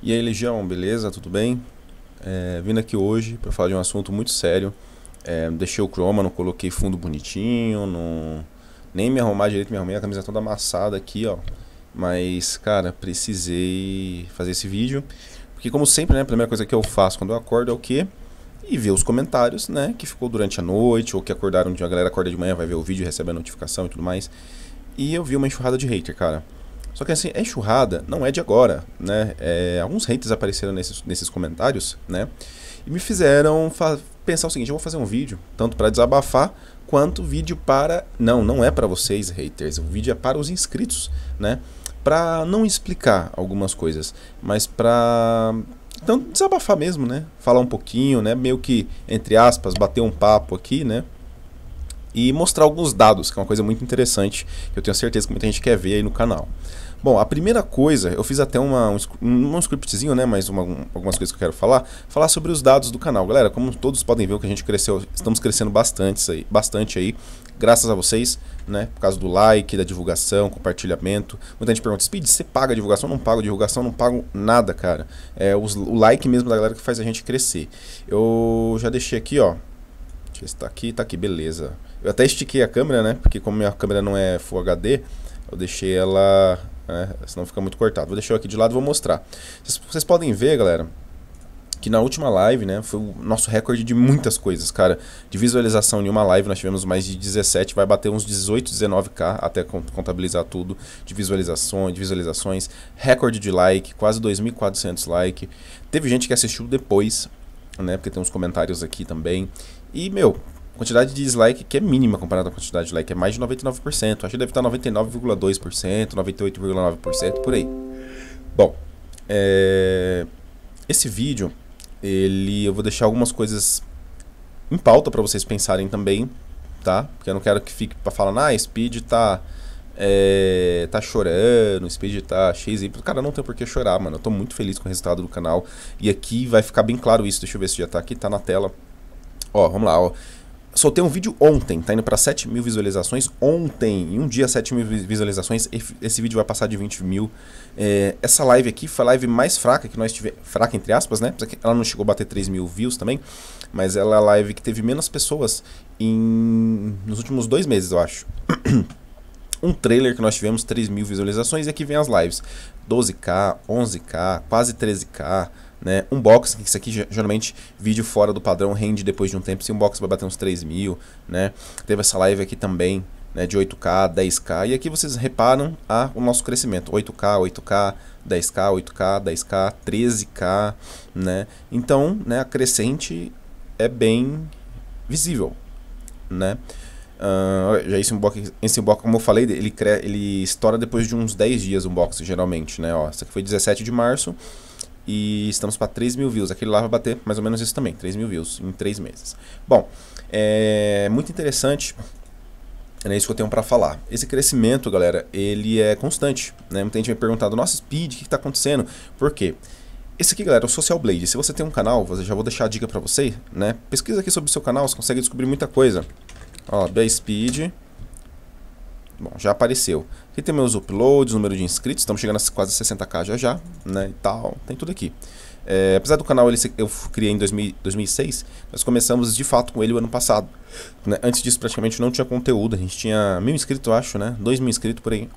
E aí, Legião, beleza? Tudo bem? É, vindo aqui hoje para falar de um assunto muito sério. É, deixei o chroma, não coloquei fundo bonitinho, não... nem me arrumar direito, me arrumei a camisa toda amassada aqui, ó. Mas, cara, precisei fazer esse vídeo. Porque, como sempre, né, a primeira coisa que eu faço quando eu acordo é o quê? E ver os comentários, né, que ficou durante a noite, ou que acordaram, de uma galera acorda de manhã, vai ver o vídeo, recebe a notificação e tudo mais. E eu vi uma enxurrada de hater, cara só que assim, a enxurrada não é de agora, né? É, alguns haters apareceram nesses, nesses comentários, né? E me fizeram pensar o seguinte, eu vou fazer um vídeo, tanto para desabafar, quanto vídeo para... Não, não é para vocês, haters. O vídeo é para os inscritos, né? Para não explicar algumas coisas, mas para então desabafar mesmo, né? Falar um pouquinho, né? Meio que, entre aspas, bater um papo aqui, né? E mostrar alguns dados, que é uma coisa muito interessante, que eu tenho certeza que muita gente quer ver aí no canal. Bom, a primeira coisa, eu fiz até uma, um, um scriptzinho, né, mas uma, um, algumas coisas que eu quero falar, falar sobre os dados do canal. Galera, como todos podem ver, o que a gente cresceu, estamos crescendo bastante aí, bastante aí graças a vocês, né, por causa do like, da divulgação, compartilhamento. Muita gente pergunta, Speed, você paga divulgação? Não pago divulgação, não pago nada, cara. É os, o like mesmo da galera que faz a gente crescer. Eu já deixei aqui, ó, deixa eu ver se tá aqui, tá aqui, beleza. Eu até estiquei a câmera, né, porque como minha câmera não é Full HD, eu deixei ela, né, senão fica muito cortado. Vou deixar aqui de lado e vou mostrar. Vocês, vocês, podem ver, galera, que na última live, né, foi o nosso recorde de muitas coisas, cara. De visualização em uma live, nós tivemos mais de 17, vai bater uns 18, 19k até contabilizar tudo de visualizações, de visualizações, recorde de like, quase 2.400 like. Teve gente que assistiu depois, né, porque tem uns comentários aqui também. E, meu, quantidade de dislike que é mínima comparada à quantidade de like, é mais de 99%. Acho que deve estar 99,2%, 98,9% por aí. Bom, é... esse vídeo, ele eu vou deixar algumas coisas em pauta para vocês pensarem também, tá? Porque eu não quero que fique para falar, ah, Speed tá é, tá chorando, Speed tá XY. Cara, não tem por que chorar, mano. Eu tô muito feliz com o resultado do canal. E aqui vai ficar bem claro isso. Deixa eu ver se já tá aqui, tá na tela. Ó, vamos lá, ó soltei um vídeo ontem, tá indo para 7 mil visualizações. Ontem, em um dia, 7 mil visualizações. Esse vídeo vai passar de 20 mil. É, essa live aqui foi a live mais fraca que nós tivemos. Fraca, entre aspas, né? Ela não chegou a bater 3 mil views também. Mas ela é a live que teve menos pessoas em, nos últimos dois meses, eu acho. um trailer que nós tivemos 3 mil visualizações. E aqui vem as lives: 12k, 11k, quase 13k. Né? Unboxing, isso aqui geralmente vídeo fora do padrão rende depois de um tempo. Se unboxing vai bater uns 3 mil, né? Teve essa live aqui também, né? De 8K, 10K. E aqui vocês reparam a, o nosso crescimento: 8K, 8K, 10K, 8K, 10K, 13K, né? Então, né? A crescente é bem visível, né? Uh, já esse unboxing, esse unboxing, como eu falei, ele, cre... ele estoura depois de uns 10 dias, O unboxing, geralmente, né? Ó, isso aqui foi 17 de março, e estamos para 3 mil views. Aquele lá vai bater mais ou menos isso também, 3 mil views em 3 meses. Bom, é muito interessante é isso que eu tenho para falar. Esse crescimento, galera, ele é constante. Né? Muita gente me perguntado, nossa, Speed, o que está acontecendo? Por quê? Esse aqui, galera, é o Social Blade. Se você tem um canal, eu já vou deixar a dica para né? pesquisa aqui sobre o seu canal, você consegue descobrir muita coisa. Bom, já apareceu. Aqui tem meus uploads, número de inscritos, estamos chegando a quase 60k já já, né, e tal, tem tudo aqui. É, apesar do canal ele, eu criei em 2000, 2006, nós começamos de fato com ele o ano passado. Né? Antes disso praticamente não tinha conteúdo, a gente tinha mil inscritos, eu acho, né, dois mil inscritos por aí.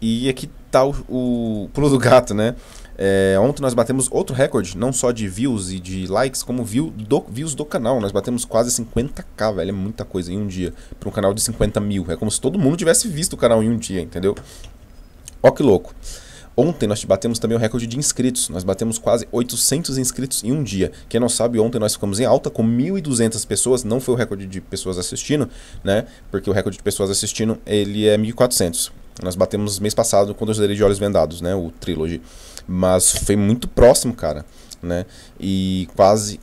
E aqui tá o, o pulo do gato, né, é, ontem nós batemos outro recorde, não só de views e de likes, como view do, views do canal. Nós batemos quase 50k, velho. É muita coisa em um dia. Para um canal de 50 mil. É como se todo mundo tivesse visto o canal em um dia, entendeu? Ó que louco. Ontem nós batemos também o recorde de inscritos. Nós batemos quase 800 inscritos em um dia. Quem não sabe, ontem nós ficamos em alta com 1.200 pessoas. Não foi o recorde de pessoas assistindo, né? Porque o recorde de pessoas assistindo, ele é 1.400. Nós batemos mês passado com Dois de Olhos Vendados, né? O Trilogy. Mas foi muito próximo, cara, né? E quase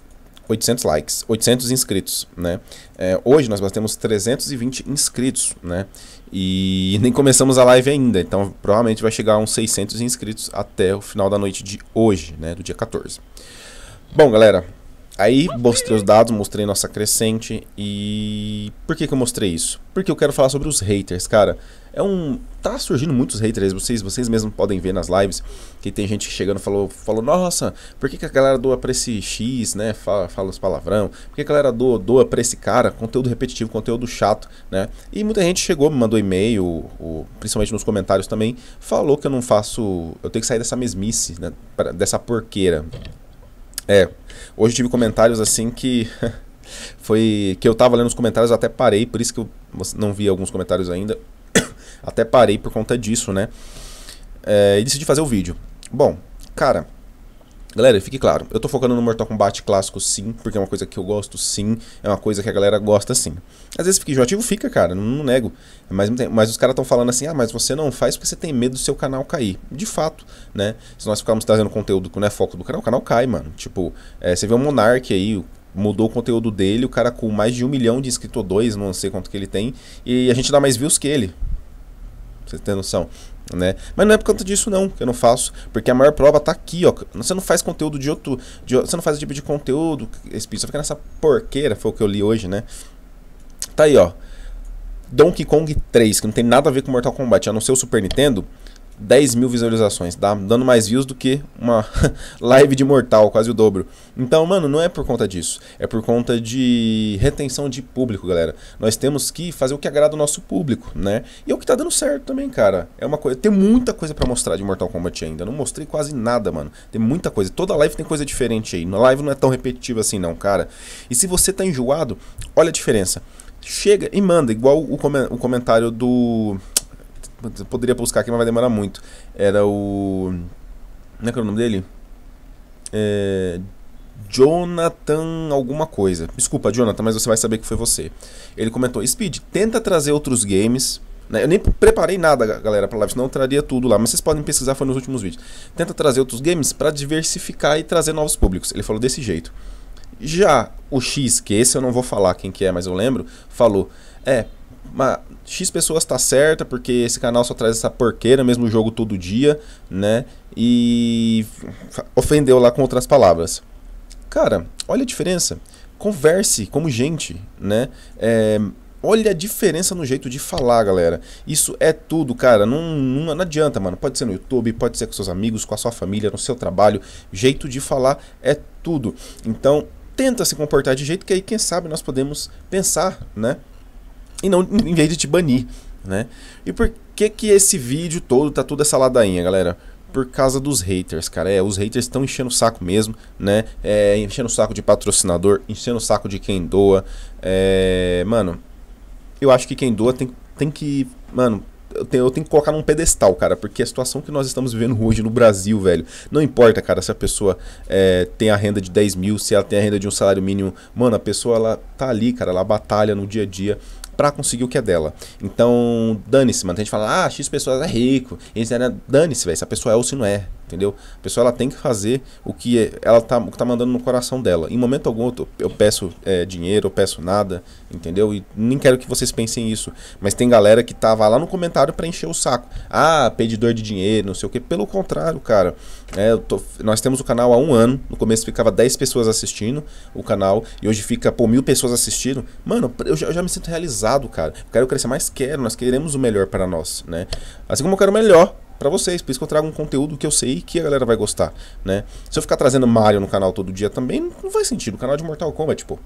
800 likes, 800 inscritos, né? É, hoje nós batemos 320 inscritos, né? E nem começamos a live ainda, então provavelmente vai chegar a uns 600 inscritos até o final da noite de hoje, né? Do dia 14. Bom, galera, aí mostrei os dados, mostrei nossa crescente e... Por que que eu mostrei isso? Porque eu quero falar sobre os haters, cara é um. Tá surgindo muitos haters, vocês, vocês mesmos podem ver nas lives que tem gente chegando falou, falou nossa, por que, que a galera doa pra esse X, né? Fala, fala os palavrão, por que a galera doa, doa pra esse cara? Conteúdo repetitivo, conteúdo chato, né? E muita gente chegou, me mandou e-mail, principalmente nos comentários também, falou que eu não faço. Eu tenho que sair dessa mesmice, né? Pra, dessa porqueira. É. Hoje tive comentários assim que. foi que eu tava lendo os comentários, até parei, por isso que eu não vi alguns comentários ainda. Até parei por conta disso, né? É, e decidi fazer o vídeo. Bom, cara, Galera, fique claro, eu tô focando no Mortal Kombat clássico sim, porque é uma coisa que eu gosto sim, é uma coisa que a galera gosta sim. Às vezes fica enjoativo, fica, cara, não, não nego. Mas, mas os caras estão falando assim, ah, mas você não faz porque você tem medo do seu canal cair. De fato, né? Se nós ficarmos trazendo conteúdo que não é foco do canal, o canal cai, mano. Tipo, é, você vê o Monark aí, mudou o conteúdo dele, o cara com mais de um milhão de inscritos, dois, não sei quanto que ele tem, e a gente dá mais views que ele você tem noção. Né? Mas não é por conta disso não que eu não faço, porque a maior prova tá aqui, ó. Você não faz conteúdo de outro, de, você não faz tipo de conteúdo espírito, só fica nessa porqueira, foi o que eu li hoje, né? Tá aí, ó. Donkey Kong 3, que não tem nada a ver com Mortal Kombat, a não ser o Super Nintendo, 10 mil visualizações, tá? Dando mais views do que uma live de mortal, quase o dobro. Então, mano, não é por conta disso. É por conta de retenção de público, galera. Nós temos que fazer o que agrada o nosso público, né? E é o que tá dando certo também, cara. É uma coisa. Tem muita coisa para mostrar de Mortal Kombat ainda. Não mostrei quase nada, mano. Tem muita coisa. Toda live tem coisa diferente aí. Na live não é tão repetitiva assim, não, cara. E se você tá enjoado, olha a diferença. Chega e manda, igual o comentário do Poderia buscar aqui, mas vai demorar muito. Era o. Como é que era o nome dele? É, Jonathan alguma coisa. Desculpa, Jonathan, mas você vai saber que foi você. Ele comentou: Speed, tenta trazer outros games. Né, eu nem preparei nada, galera, pra live, senão eu traria tudo lá. Mas vocês podem pesquisar, foi nos últimos vídeos. Tenta trazer outros games para diversificar e trazer novos públicos. Ele falou desse jeito. Já o X, que esse eu não vou falar quem que é, mas eu lembro, falou: É, uma X pessoas tá certa, porque esse canal só traz essa porqueira, mesmo jogo todo dia, né? E ofendeu lá com outras palavras. Cara, olha a diferença. Converse como gente, né? É, olha a diferença no jeito de falar, galera. Isso é tudo, cara. Não, não, não adianta, mano. Pode ser no YouTube, pode ser com seus amigos, com a sua família, no seu trabalho. Jeito de falar é tudo. Então, tenta se comportar de jeito que aí, quem sabe, nós podemos pensar, né? e não em vez de te banir, né? E por que que esse vídeo todo tá toda essa ladainha, galera? Por causa dos haters, cara. É, os haters estão enchendo o saco mesmo, né? É, enchendo o saco de patrocinador, enchendo o saco de quem doa. É, mano, eu acho que quem doa tem, tem que. Mano, eu tenho, eu tenho, que colocar num pedestal, cara, porque a situação que nós estamos vivendo hoje no Brasil, velho, não importa, cara, se a pessoa é, tem a renda de 10 mil, se ela tem a renda de um salário mínimo, mano, a pessoa, ela tá ali, cara, ela batalha no dia a dia para conseguir o que é dela. Então, dane-se, mano. Tem gente que fala, ah, X pessoas é rico. era, dane-se, velho. Se a pessoa é ou se não é, entendeu? A pessoa ela tem que fazer o que é, ela tá, o que tá mandando no coração dela. Em momento algum eu, peço é, dinheiro, eu peço nada, entendeu? E nem quero que vocês pensem isso. Mas tem galera que tava lá no comentário para encher o saco. Ah, pedidor de dinheiro, não sei o que. Pelo contrário, cara. É, tô, nós temos o canal há um ano. No começo ficava 10 pessoas assistindo o canal. E hoje fica, pô, mil pessoas assistindo. Mano, eu já, eu já me sinto realizado ousado, cara. Eu quero crescer mais, quero. Nós queremos o melhor para nós, né? Assim como eu quero o melhor para vocês. Por isso que eu trago um conteúdo que eu sei que a galera vai gostar, né? Se eu ficar trazendo Mario no canal todo dia também, não faz sentido. O canal é de Mortal Kombat, pô.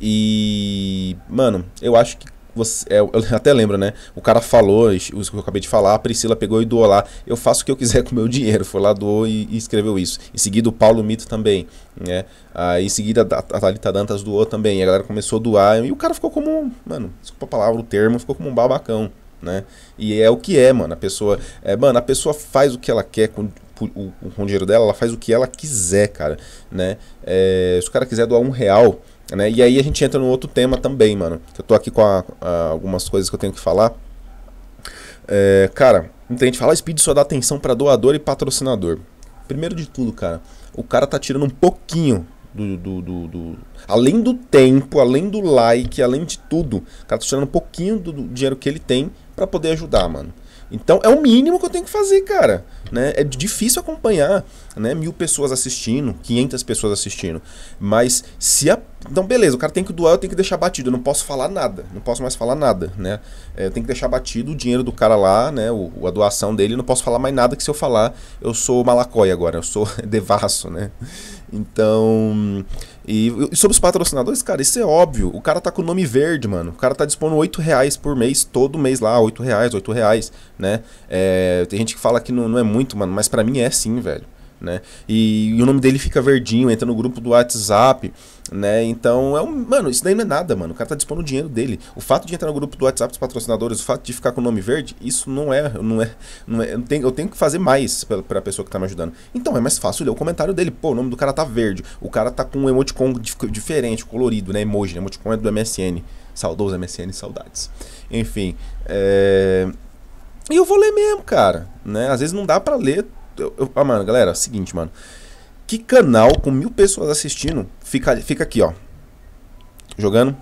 E, mano, eu acho que você, é, eu até lembro, né? O cara falou, isso que eu acabei de falar, a Priscila pegou e doou lá. Eu faço o que eu quiser com o meu dinheiro. Foi lá, doou e, e escreveu isso. Em seguida, o Paulo Mito também, né? Ah, em seguida, a, Thalita Dantas doou também. a galera começou a doar. E o cara ficou como mano, desculpa a palavra, o termo, ficou como um babacão, né? E é o que é, mano. A pessoa, é, mano, a pessoa faz o que ela quer com, com o dinheiro dela, ela faz o que ela quiser, cara, né? É, se o cara quiser doar um real né? E aí a gente entra num outro tema também, mano. Eu tô aqui com a, a, algumas coisas que eu tenho que falar. É, cara, muita gente fala, ah, Speed só dá atenção para doador e patrocinador. Primeiro de tudo, cara, o cara tá tirando um pouquinho do, do, do, do, Além do tempo, além do like, além de tudo, o cara tá tirando um pouquinho do, do dinheiro que ele tem para poder ajudar, mano. Então é o mínimo que eu tenho que fazer, cara. Né? É difícil acompanhar né? mil pessoas assistindo, 500 pessoas assistindo. Mas se a. Então, beleza, o cara tem que doar, eu tenho que deixar batido. Eu não posso falar nada, não posso mais falar nada. Né? É, eu tenho que deixar batido o dinheiro do cara lá, né? o, a doação dele, eu não posso falar mais nada que se eu falar, eu sou malacóia agora, eu sou devasso, né? Então. E, e sobre os patrocinadores, cara, isso é óbvio. O cara tá com o nome verde, mano. O cara tá dispondo 8 reais por mês, todo mês lá, 8 reais, 8 reais, né? É, tem gente que fala que não, não é muito, mano, mas para mim é sim, velho né? E, e, o nome dele fica verdinho, entra no grupo do WhatsApp, né? Então é um. Mano, isso daí não é nada, mano. O cara tá dispondo o dinheiro dele. O fato de entrar no grupo do WhatsApp dos patrocinadores, o fato de ficar com o nome verde, isso não é. Não é, não é eu, tenho, eu tenho que fazer mais pra, pra pessoa que tá me ajudando. Então é mais fácil ler o comentário dele. Pô, o nome do cara tá verde. O cara tá com um emoticon diferente, colorido, né? Emoji, né? Emoticon é do MSN. Saudoso MSN, saudades. Enfim. É. E eu vou ler mesmo, cara. Né? Às vezes não dá para ler eu, ah, mano, galera, é seguinte, mano. Que canal com mil pessoas assistindo fica, fica aqui, ó. jogando.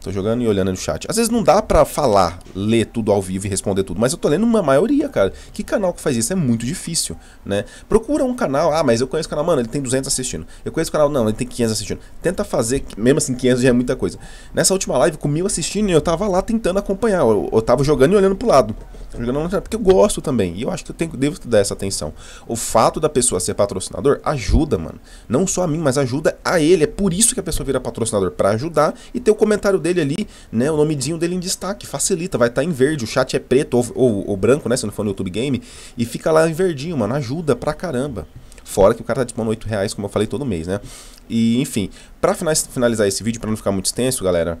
Tô jogando e olhando no chat. Às vezes não dá pra falar, ler tudo ao vivo e responder tudo, mas eu tô lendo uma maioria, cara. Que canal que faz isso? É muito difícil, né? Procura um canal, ah, mas eu conheço o canal, mano, ele tem 200 assistindo. Eu conheço o canal, não, ele tem 500 assistindo. Tenta fazer, mesmo assim, 500 já é muita coisa. Nessa última live, com mil assistindo, eu tava lá tentando acompanhar. Eu, eu tava jogando e olhando pro lado. Jogando porque eu gosto também. E eu acho que eu tenho, devo dar essa atenção. O fato da pessoa ser patrocinador ajuda, mano. Não só a mim, mas ajuda a ele. É por isso que a pessoa vira patrocinador, para ajudar e ter o comentário dele ali, né? O nomezinho dele em destaque. Facilita, vai estar tá em verde. O chat é preto ou, ou, ou branco, né? Se não for no YouTube Game. E fica lá em verdinho, mano. Ajuda pra caramba. Fora que o cara tá dispondo 8 reais, como eu falei, todo mês, né? E enfim, pra finalizar esse vídeo, para não ficar muito extenso, galera.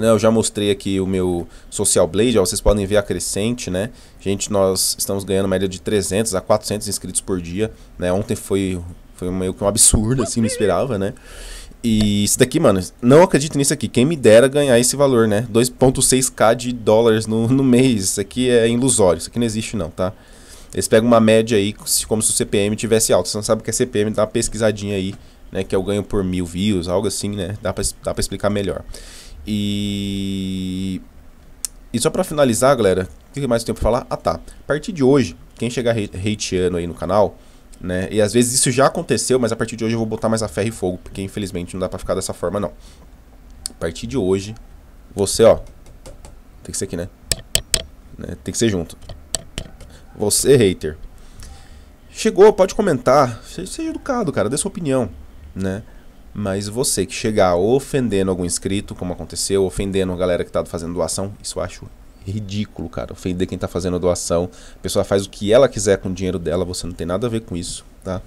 Né, eu já mostrei aqui o meu Social Blade, ó, vocês podem ver a crescente, né? Gente, nós estamos ganhando média de 300 a 400 inscritos por dia, né? Ontem foi, foi meio que um absurdo, assim, não esperava, né? E isso daqui, mano, não acredito nisso aqui. Quem me dera ganhar esse valor, né? 2.6k de dólares no, no mês. Isso aqui é ilusório, isso aqui não existe não, tá? Eles pegam uma média aí, como se o CPM tivesse alto. Você não sabe o que é CPM, dá uma pesquisadinha aí, né? Que é o ganho por mil views, algo assim, né? Dá pra, dá pra explicar melhor. E. E só para finalizar, galera, o que mais tempo pra falar? Ah tá. A partir de hoje, quem chegar hateando aí no canal, né? E às vezes isso já aconteceu, mas a partir de hoje eu vou botar mais a ferro e fogo, porque infelizmente não dá pra ficar dessa forma, não. A partir de hoje, você, ó. Tem que ser aqui, né? né? Tem que ser junto. Você, hater. Chegou, pode comentar. seja educado, cara. Dê sua opinião, né? Mas você que chegar ofendendo algum inscrito, como aconteceu, ofendendo a galera que tá fazendo doação, isso eu acho ridículo, cara. Ofender quem tá fazendo doação. A pessoa faz o que ela quiser com o dinheiro dela, você não tem nada a ver com isso, tá?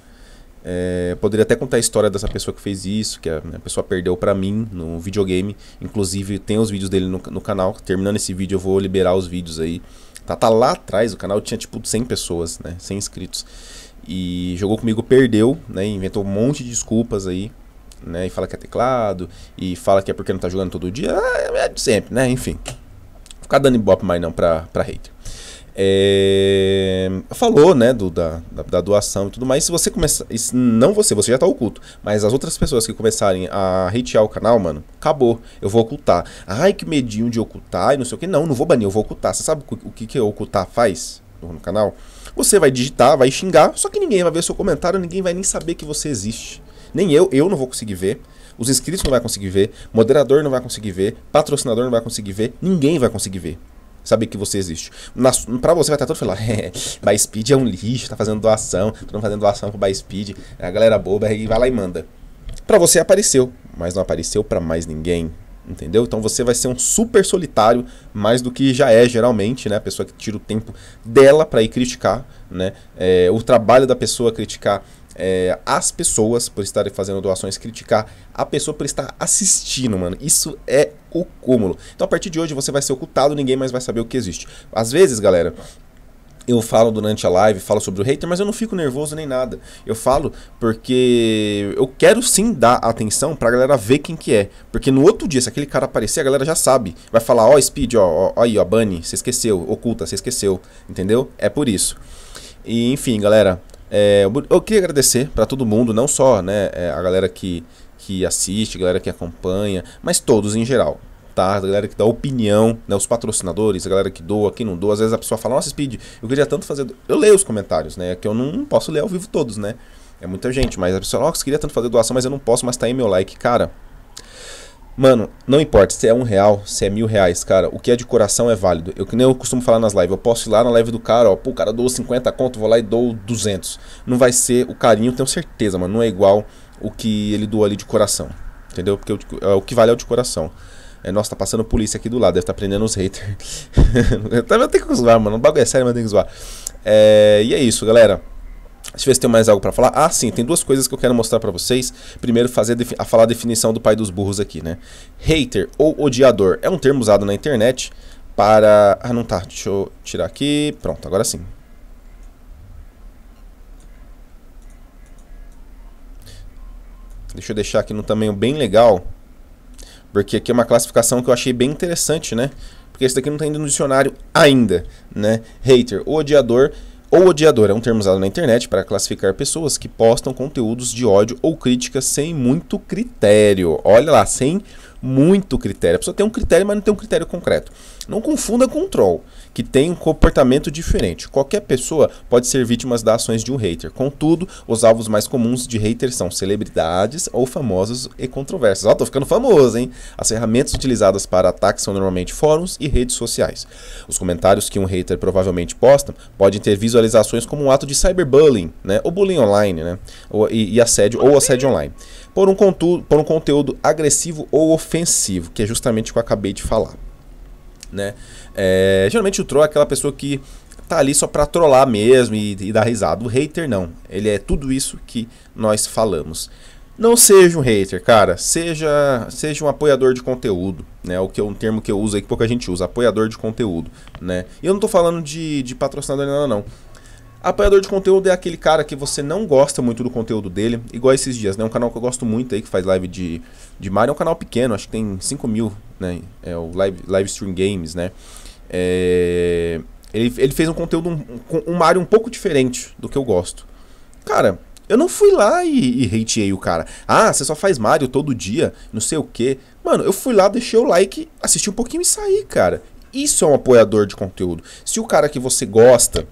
É, poderia até contar a história dessa pessoa que fez isso, que a, né, a pessoa perdeu para mim no videogame. Inclusive, tem os vídeos dele no, no, canal. Terminando esse vídeo, eu vou liberar os vídeos aí. Tá, tá lá atrás, o canal tinha tipo 100 pessoas, né? 100 inscritos. E jogou comigo, perdeu, né? Inventou um monte de desculpas aí né? E fala que é teclado, e fala que é porque não tá jogando todo dia, ah, é de sempre, né? Enfim. Vou ficar dando ibope mais não pra, pra hater. É, falou né do, da, da, da, doação e tudo mais. Se você começar, não você, você já tá oculto, mas as outras pessoas que começarem a hatear o canal, mano, acabou. Eu vou ocultar. Ai que medinho de ocultar e não sei o que. Não, não vou banir, eu vou ocultar. Você sabe o, que, que é ocultar faz no, no canal? Você vai digitar, vai xingar, só que ninguém vai ver seu comentário, ninguém vai nem saber que você existe. Nem eu, eu não vou conseguir ver. Os inscritos não vai conseguir ver, moderador não vai conseguir ver, patrocinador não vai conseguir ver, ninguém vai conseguir ver. Saber que você existe. Na, pra você vai estar todo falando, é, Byspeed é um lixo, tá fazendo doação, estão fazendo doação pro Byspeed, é a galera boba e vai lá e manda. Pra você apareceu, mas não apareceu para mais ninguém entendeu? Então você vai ser um super solitário, mais do que já é geralmente, né? A pessoa que tira o tempo dela para ir criticar, né? É, o trabalho da pessoa criticar é, as pessoas por estarem fazendo doações, criticar a pessoa por estar assistindo, mano. Isso é o cúmulo. Então, a partir de hoje, você vai ser ocultado, ninguém mais vai saber o que existe. Às vezes, galera, eu falo durante a live, falo sobre o hater, mas eu não fico nervoso nem nada. Eu falo porque eu quero sim dar atenção pra galera ver quem que é. Porque no outro dia, se aquele cara aparecer, a galera já sabe. Vai falar, ó, oh, Speed, ó, ó, aí, ó, Bunny, você esqueceu, oculta, você esqueceu, entendeu? É por isso. E enfim, galera, é, eu queria agradecer para todo mundo, não só né, é, a galera que, que assiste, a galera que acompanha, mas todos em geral. Tá? A galera que dá opinião, né, os patrocinadores, a galera que doa, quem não doa. Às vezes a pessoa fala, nossa, Speed, eu queria tanto fazer. Eu leio os comentários, né? Que eu não posso ler ao vivo todos, né? É muita gente, mas a pessoa, nossa, queria tanto fazer doação, mas eu não posso, mas tá aí meu like. Cara, Mano, não importa se é um real, se é mil reais, cara. O que é de coração é válido. Eu que nem eu costumo falar nas lives. Eu posso ir lá na live do cara, ó. Pô, o cara doou 50 conto, vou lá e dou 200. Não vai ser o carinho, tenho certeza, mano. Não é igual o que ele doou ali de coração. Entendeu? Porque o, é, o que vale é o de coração. É, nossa, tá passando polícia aqui do lado, deve estar tá prendendo os haters. eu tenho que zoar, mano. O bagulho é sério, mas eu tenho que zoar. É, e é isso, galera. Deixa eu ver se tem mais algo para falar. Ah, sim, tem duas coisas que eu quero mostrar para vocês. Primeiro, fazer a falar a definição do pai dos burros aqui, né? Hater ou odiador é um termo usado na internet para... Ah, não tá. Deixa eu tirar aqui. Pronto, agora sim. Deixa eu deixar aqui no tamanho bem legal. Porque aqui é uma classificação que eu achei bem interessante, né? Porque esse daqui não tá indo no dicionário ainda, né? Hater ou odiador ou odiador é um termo usado na internet para classificar pessoas que postam conteúdos de ódio ou crítica sem muito critério. Olha lá, sem muito critério. A pessoa tem um critério, mas não tem um critério concreto. Não confunda com troll, que tem um comportamento diferente. Qualquer pessoa pode ser vítima das ações de um hater. Contudo, os alvos mais comuns de haters são celebridades ou famosos e controversos. Ó, oh, tô ficando famoso, hein? As ferramentas utilizadas para ataques são normalmente fóruns e redes sociais. Os comentários que um hater provavelmente posta podem ter visualizações como um ato de cyberbullying, né? Ou bullying online, né? Ou, e, e assédio ou assédio online. Por um, contudo, por um conteúdo agressivo ou ofensivo, que é justamente o que eu acabei de falar né? É, geralmente o troll é aquela pessoa que tá ali só para trollar mesmo e, e, dar risada. O hater não, ele é tudo isso que nós falamos. Não seja um hater, cara, seja seja um apoiador de conteúdo, né? O que é um termo que eu uso aí que pouca gente usa, apoiador de conteúdo, né? E eu não tô falando de, de patrocinador não, não. Apoiador de conteúdo é aquele cara que você não gosta muito do conteúdo dele, igual esses dias, né? Um canal que eu gosto muito aí, que faz live de, de Mario, é um canal pequeno, acho que tem 5 mil, né? É o Live, live Stream Games, né? É... Ele, ele fez um conteúdo, um, um Mario um pouco diferente do que eu gosto. Cara, eu não fui lá e, e hateei o cara. Ah, você só faz Mario todo dia, não sei o quê. Mano, eu fui lá, deixei o like, assisti um pouquinho e saí, cara. Isso é um apoiador de conteúdo. Se o cara que você gosta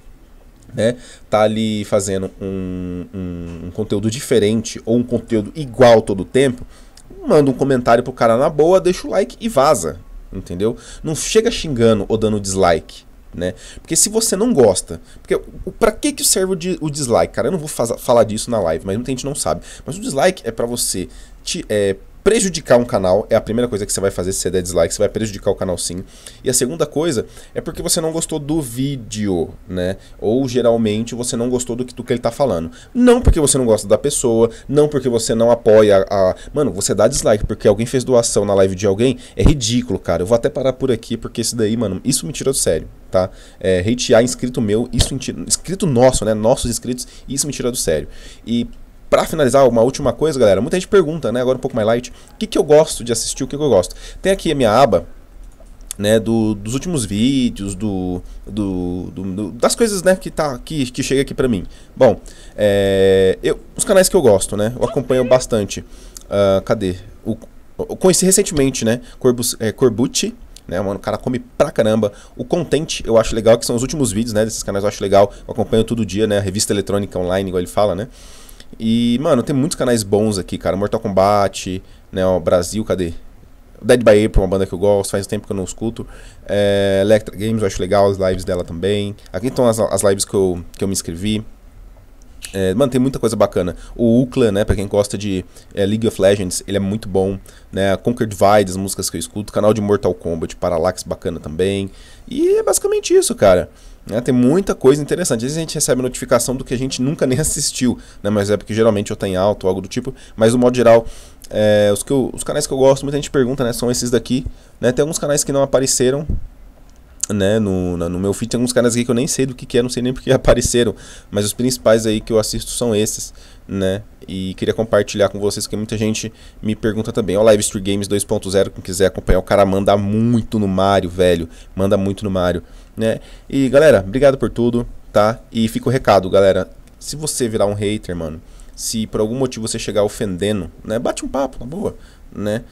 né, tá ali fazendo um, um, um, conteúdo diferente ou um conteúdo igual todo o tempo, manda um comentário pro cara na boa, deixa o like e vaza, entendeu? Não chega xingando ou dando dislike, né? Porque se você não gosta, porque para que que serve o, o, dislike, cara? Eu não vou falar disso na live, mas muita gente não sabe. Mas o dislike é para você te, é, prejudicar um canal, é a primeira coisa que você vai fazer se você der dislike, você vai prejudicar o canal sim. E a segunda coisa é porque você não gostou do vídeo, né? Ou geralmente você não gostou do que, do que ele tá falando. Não porque você não gosta da pessoa, não porque você não apoia a. Mano, você dá dislike porque alguém fez doação na live de alguém, é ridículo, cara. Eu vou até parar por aqui porque isso daí, mano, isso me tira do sério, tá? É, hatear inscrito meu, isso me tira... inscrito nosso, né? Nossos inscritos, isso me tira do sério. E para finalizar, uma última coisa, galera. Muita gente pergunta, né? Agora um pouco mais light. O que, que eu gosto de assistir? O que, que eu gosto? Tem aqui a minha aba né, do, dos últimos vídeos, do, do, do, das coisas, né, que tá que, que chega aqui para mim. Bom, é, eu, os canais que eu gosto, né, eu acompanho bastante. Uh, cadê? O, eu conheci recentemente, né, Corbus, é, eh, Corbucci, né, mano, o cara come pra caramba. O Content eu acho legal, que são os últimos vídeos, né, desses canais eu acho legal. Eu acompanho todo dia, né, a revista eletrônica online, igual ele fala, né. E, mano, tem muitos canais bons aqui, cara. Mortal Kombat, né? o Brasil, cadê? Dead by April, uma banda que eu gosto, faz tempo que eu não escuto. É, Electra Games, eu acho legal as lives dela também. Aqui estão as, as lives que eu, que eu me inscrevi. É, mano, tem muita coisa bacana. O Ucla, né, pra quem gosta de é, League of Legends, ele é muito bom. Né? Conquered Divide, as músicas que eu escuto. Canal de Mortal Kombat, Parallax, bacana também. E é basicamente isso, cara. Né? Tem muita coisa interessante. Às vezes a gente recebe notificação do que a gente nunca nem assistiu, né? mas é porque geralmente eu tenho tá alto ou algo do tipo. Mas no modo geral, é, os, que eu, os canais que eu gosto, muita gente pergunta, né? São esses daqui. Né? Tem alguns canais que não apareceram né, no, no meu feed tem alguns caras aqui que eu nem sei do que, que é, não sei nem porque apareceram, mas os principais aí que eu assisto são esses, né? E queria compartilhar com vocês que muita gente me pergunta também. Ó, livestream Games 2.0, quem quiser acompanhar, o cara manda muito no Mario, velho. Manda muito no Mario, né? E galera, obrigado por tudo, tá? E fica o recado, galera. Se você virar um hater, mano, se por algum motivo você chegar ofendendo, né? Bate um papo, na boa, né?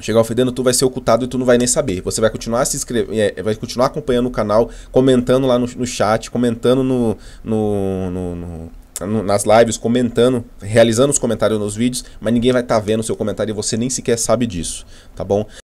chegar ofendendo, tu vai ser ocultado e tu não vai nem saber. Você vai continuar se inscrevendo é, vai continuar acompanhando o canal, comentando lá no, no chat, comentando no, no, no nas lives, comentando, realizando os comentários nos vídeos, mas ninguém vai estar tá vendo o seu comentário e você nem sequer sabe disso, tá bom?